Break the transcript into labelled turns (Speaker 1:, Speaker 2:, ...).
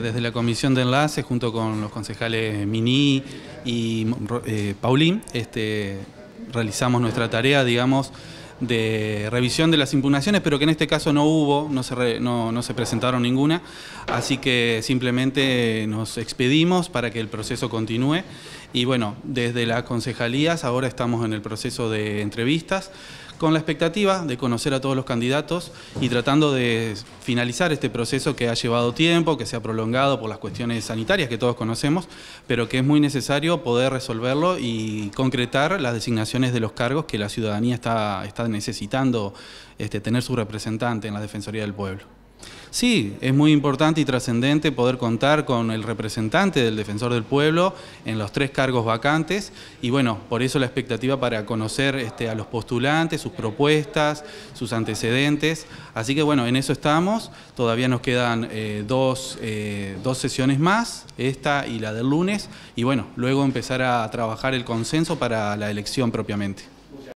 Speaker 1: Desde la comisión de enlace, junto con los concejales Mini y eh, Paulín, este, realizamos nuestra tarea, digamos, de revisión de las impugnaciones, pero que en este caso no hubo, no no se presentaron ninguna, así que simplemente nos expedimos para que el proceso continúe. Y bueno, desde las concejalías ahora estamos en el proceso de entrevistas con la expectativa de conocer a todos los candidatos y tratando de finalizar este proceso que ha llevado tiempo, que se ha prolongado por las cuestiones sanitarias que todos conocemos, pero que es muy necesario poder resolverlo y concretar las designaciones de los cargos que la ciudadanía está, está necesitando este, tener su representante en la Defensoría del Pueblo. Sí, es muy importante y trascendente poder contar con el representante del Defensor del Pueblo en los tres cargos vacantes y bueno, por eso la expectativa para conocer este, a los postulantes, sus propuestas, sus antecedentes. Así que bueno, en eso estamos. Todavía nos quedan eh, eh, dos, sesiones más, esta y la del lunes, y bueno, luego empezar a trabajar el consenso para la elección propiamente.